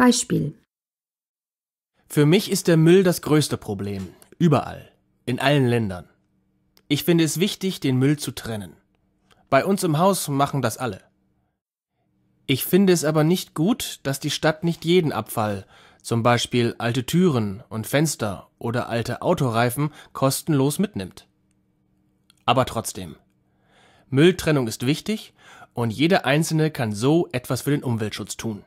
Beispiel. Für mich ist der Müll das größte Problem. Überall. In allen Ländern. Ich finde es wichtig, den Müll zu trennen. Bei uns im Haus machen das alle. Ich finde es aber nicht gut, dass die Stadt nicht jeden Abfall, zum Beispiel alte Türen und Fenster oder alte Autoreifen, kostenlos mitnimmt. Aber trotzdem. Mülltrennung ist wichtig und jeder Einzelne kann so etwas für den Umweltschutz tun.